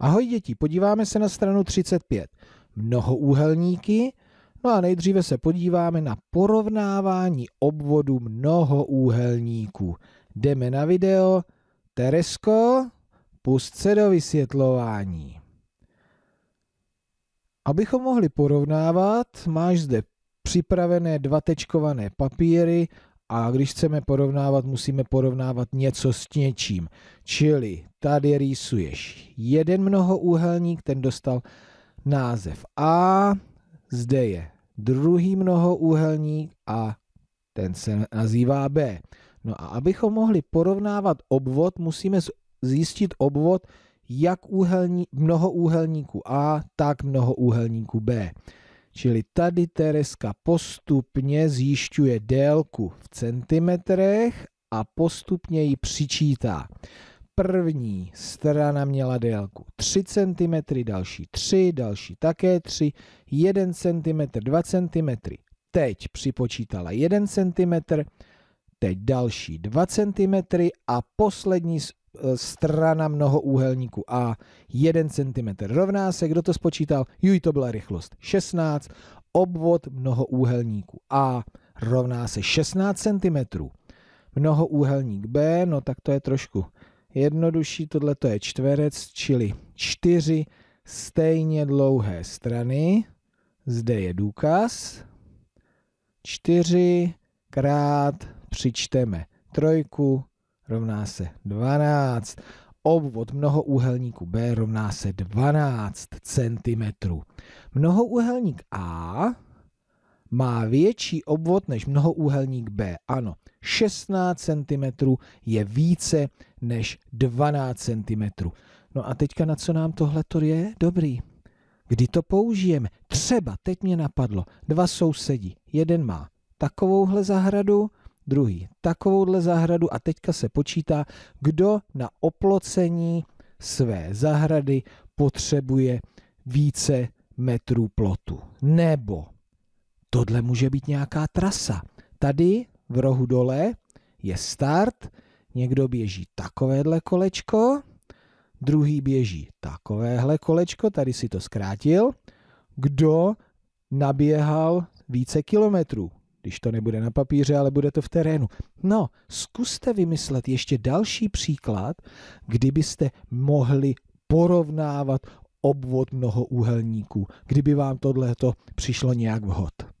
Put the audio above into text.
Ahoj děti, podíváme se na stranu 35. Mnohoúhelníky. No a nejdříve se podíváme na porovnávání obvodu mnohoúhelníků. Jdeme na video. Teresko, pust se do vysvětlování. Abychom mohli porovnávat, máš zde připravené dva tečkované papíry a když chceme porovnávat, musíme porovnávat něco s něčím. Čili tady rýsuješ jeden mnohoúhelník, ten dostal název A, zde je druhý mnohoúhelník a ten se nazývá B. No a abychom mohli porovnávat obvod, musíme zjistit obvod jak úhelní, mnohoúhelníku A, tak mnohoúhelníku B. Čili tady Tereska postupně zjišťuje délku v centimetrech a postupně ji přičítá. První strana měla délku 3 cm, další 3, další také 3, 1 cm, 2 cm. Teď připočítala 1 cm, teď další 2 cm a poslední Eh, strana mnoho úhelníku A 1 cm rovná se, kdo to spočítal? Juj, to byla rychlost 16, obvod mnoho úhelníku A rovná se 16 cm. Mnohoúhelník B, no tak to je trošku jednodušší, tohle to je čtverec, čili čtyři stejně dlouhé strany. Zde je důkaz. 4 krát přičteme trojku, rovná se 12. Obvod mnohoúhelníku B rovná se 12 cm. mnohoúhelník A má větší obvod než mnohoúhelník B. Ano, 16 cm je více než 12 cm. No a teďka na co nám tohle je dobrý? Kdy to použijeme? Třeba, teď mě napadlo, dva sousedí. Jeden má takovouhle zahradu druhý takovouhle zahradu a teďka se počítá, kdo na oplocení své zahrady potřebuje více metrů plotu. Nebo tohle může být nějaká trasa. Tady v rohu dole je start, někdo běží takovéhle kolečko, druhý běží takovéhle kolečko, tady si to zkrátil. Kdo naběhal více kilometrů? když to nebude na papíře, ale bude to v terénu. No, zkuste vymyslet ještě další příklad, kdybyste mohli porovnávat obvod úhelníků, kdyby vám tohle přišlo nějak vhod.